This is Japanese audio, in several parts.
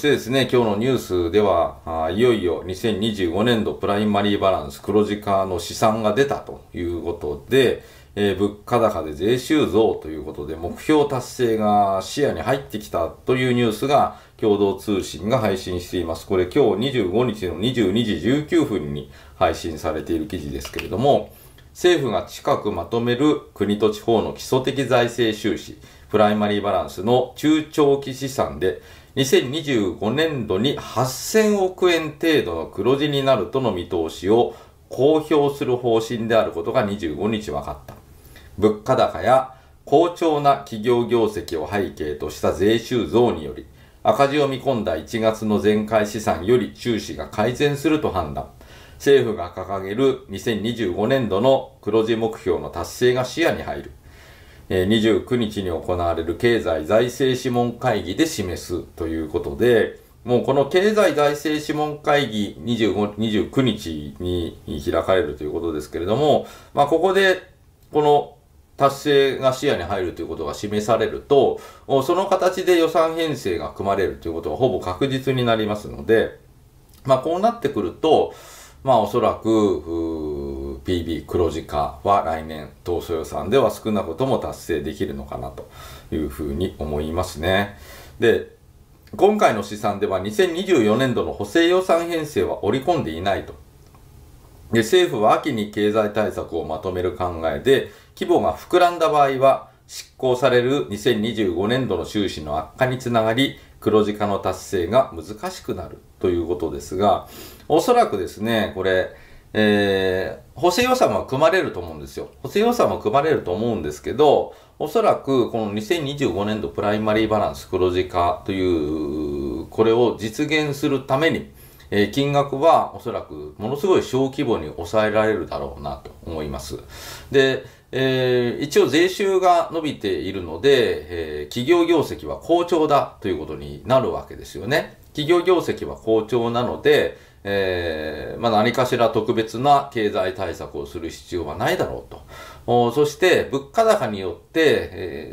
してですね、今日のニュースでは、いよいよ2025年度プライマリーバランス黒字化の試算が出たということで、えー、物価高で税収増ということで目標達成が視野に入ってきたというニュースが共同通信が配信しています。これ今日25日の22時19分に配信されている記事ですけれども、政府が近くまとめる国と地方の基礎的財政収支、プライマリーバランスの中長期試算で、2025年度に8000億円程度の黒字になるとの見通しを公表する方針であることが25日分かった。物価高や好調な企業業績を背景とした税収増により、赤字を見込んだ1月の全開資産より収支が改善すると判断。政府が掲げる2025年度の黒字目標の達成が視野に入る。29日に行われる経済財政諮問会議で示すということで、もうこの経済財政諮問会議25 29日に開かれるということですけれども、まあ、ここで、この達成が視野に入るということが示されると、その形で予算編成が組まれるということがほぼ確実になりますので、まあ、こうなってくると、まあ、おそらく、PB 黒字化は来年当初予算では少なくとも達成できるのかなというふうに思いますね。で、今回の試算では2024年度の補正予算編成は織り込んでいないと。で、政府は秋に経済対策をまとめる考えで、規模が膨らんだ場合は、執行される2025年度の収支の悪化につながり、黒字化の達成が難しくなるということですが、おそらくですね、これ、えー、補正予算は組まれると思うんですよ。補正予算は組まれると思うんですけど、おそらくこの2025年度プライマリーバランス黒字化という、これを実現するために、えー、金額はおそらくものすごい小規模に抑えられるだろうなと思います。で、えー、一応税収が伸びているので、えー、企業業績は好調だということになるわけですよね。企業業績は好調なので、えー、まあ、何かしら特別な経済対策をする必要はないだろうと。そして、物価高によって、え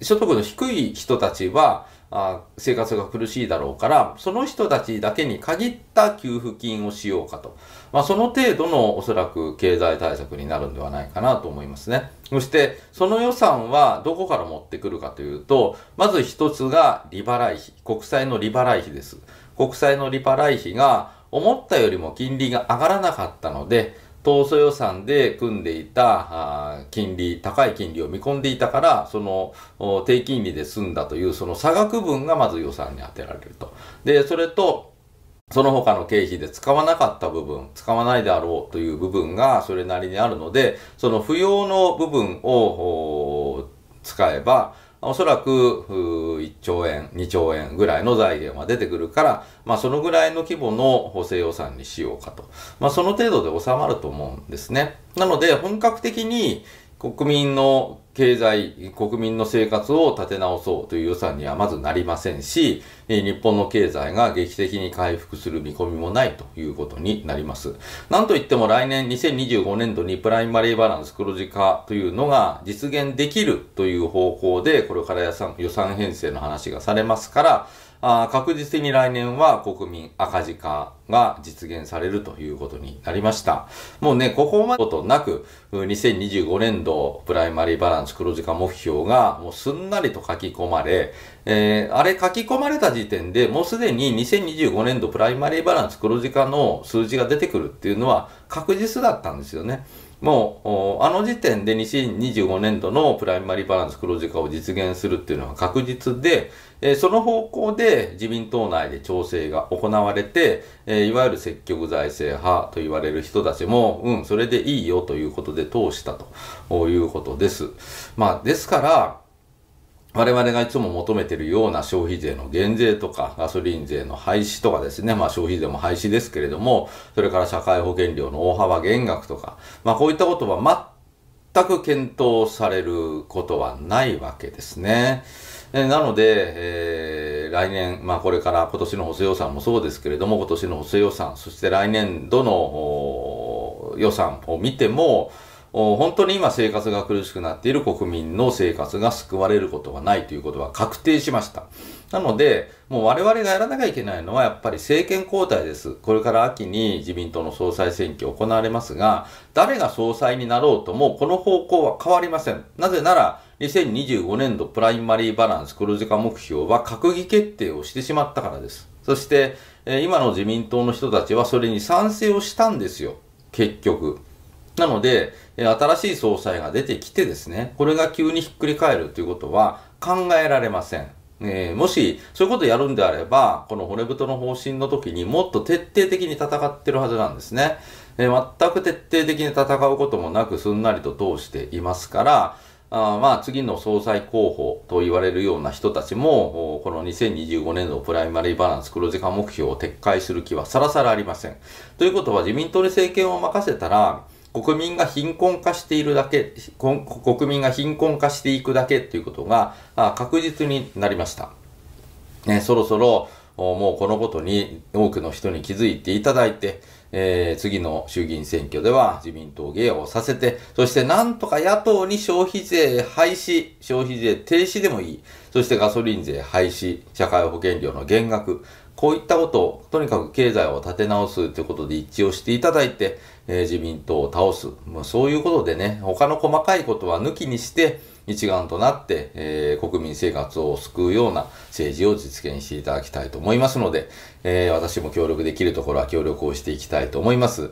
ー、所得の低い人たちは、あ生活が苦しいだろうから、その人たちだけに限った給付金をしようかと。まあ、その程度のおそらく経済対策になるんではないかなと思いますね。そして、その予算はどこから持ってくるかというと、まず一つが利払い費、国債の利払い費です。国債の利払い費が、思ったよりも金利が上がらなかったので、当初予算で組んでいた金利、高い金利を見込んでいたから、その低金利で済んだというその差額分がまず予算に充てられると。で、それと、その他の経費で使わなかった部分、使わないであろうという部分がそれなりにあるので、その不要の部分を使えば、おそらく1兆円、2兆円ぐらいの財源は出てくるから、まあそのぐらいの規模の補正予算にしようかと。まあその程度で収まると思うんですね。なので本格的に、国民の経済、国民の生活を立て直そうという予算にはまずなりませんし、日本の経済が劇的に回復する見込みもないということになります。なんといっても来年2025年度にプライマリーバランス黒字化というのが実現できるという方向で、これから予算編成の話がされますから、あ確実に来年は国民赤字化が実現されるということになりました。もうね、ここまでことなく、2025年度プライマリーバランス黒字化目標がもうすんなりと書き込まれ、えー、あれ書き込まれた時点でもうすでに2025年度プライマリーバランス黒字化の数字が出てくるっていうのは確実だったんですよね。もう、あの時点で2025年度のプライマリーバランス黒字化を実現するっていうのは確実で、えその方向で自民党内で調整が行われて、えいわゆる積極財政派と言われる人たちも、うん、それでいいよということで通したということです。まあ、ですから、我々がいつも求めてるような消費税の減税とか、ガソリン税の廃止とかですね、まあ消費税も廃止ですけれども、それから社会保険料の大幅減額とか、まあこういったことは全く検討されることはないわけですね。なので、えー、来年、まあこれから今年の補正予算もそうですけれども、今年の補正予算、そして来年度の予算を見ても、本当に今生活が苦しくなっている国民の生活が救われることはないということは確定しました。なので、もう我々がやらなきゃいけないのはやっぱり政権交代です。これから秋に自民党の総裁選挙行われますが、誰が総裁になろうともこの方向は変わりません。なぜなら、2025年度プライマリーバランス黒字化目標は閣議決定をしてしまったからです。そして、今の自民党の人たちはそれに賛成をしたんですよ。結局。なので、新しい総裁が出てきてですね、これが急にひっくり返るということは考えられません。えー、もし、そういうことをやるんであれば、この骨太の方針の時にもっと徹底的に戦ってるはずなんですね。えー、全く徹底的に戦うこともなく、すんなりと通していますから、あまあ、次の総裁候補と言われるような人たちも、この2025年度プライマリーバランス黒字化目標を撤回する気はさらさらありません。ということは、自民党に政権を任せたら、国民が貧困化しているだけ、国民が貧困化していくだけということが確実になりました。ね、そろそろもうこのことに多くの人に気づいていただいて、えー、次の衆議院選挙では自民党芸をさせて、そしてなんとか野党に消費税廃止、消費税停止でもいい、そしてガソリン税廃止、社会保険料の減額、こういったことを、とにかく経済を立て直すということで一致をしていただいて、えー、自民党を倒す。まあ、そういうことでね、他の細かいことは抜きにして、一丸となって、えー、国民生活を救うような政治を実現していただきたいと思いますので、えー、私も協力できるところは協力をしていきたいと思います。